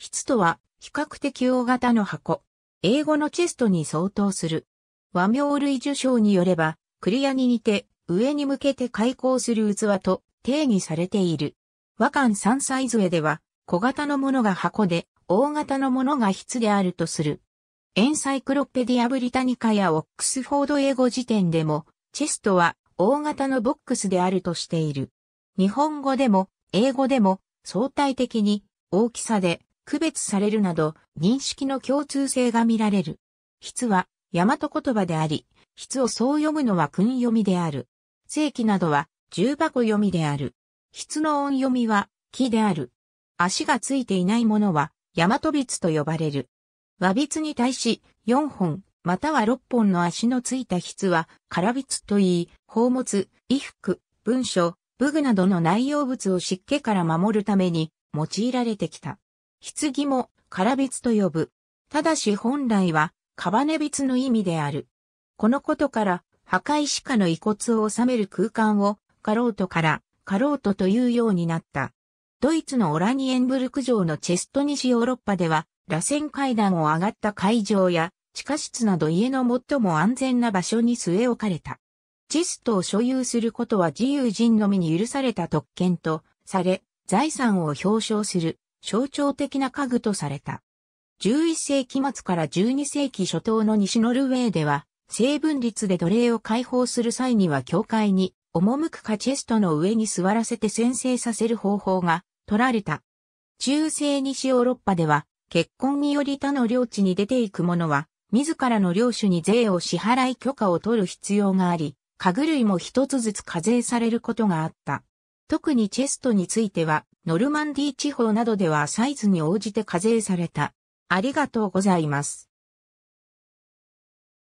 筆とは、比較的大型の箱。英語のチェストに相当する。和名類受賞によれば、クリアに似て、上に向けて開口する器と定義されている。和漢三歳杖では、小型のものが箱で、大型のものが筆であるとする。エンサイクロペディアブリタニカやオックスフォード英語辞典でも、チェストは大型のボックスであるとしている。日本語でも、英語でも、相対的に、大きさで、区別されるなど認識の共通性が見られる。筆は大和言葉であり、筆をそう読むのは訓読みである。正規などは重箱読みである。筆の音読みは木である。足がついていないものは大和筆と呼ばれる。和筆に対し4本または6本の足のついた筆は空筆といい、宝物、衣服、文書、武具などの内容物を湿気から守るために用いられてきた。棺も、空別と呼ぶ。ただし本来は、カバネ別の意味である。このことから、墓石下の遺骨を収める空間を、カロートから、カロートというようになった。ドイツのオラニエンブルク城のチェスト西ヨーロッパでは、螺旋階段を上がった会場や、地下室など家の最も安全な場所に据え置かれた。チェストを所有することは自由人のみに許された特権とされ、財産を表彰する象徴的な家具とされた。11世紀末から12世紀初頭の西ノルウェーでは、成分率で奴隷を解放する際には教会に、赴くかチェストの上に座らせて先制させる方法が取られた。中世西ヨーロッパでは、結婚により他の領地に出ていく者は、自らの領主に税を支払い許可を取る必要があり、家具類も一つずつ課税されることがあった。特にチェストについては、ノルマンディー地方などではサイズに応じて課税された。ありがとうございます。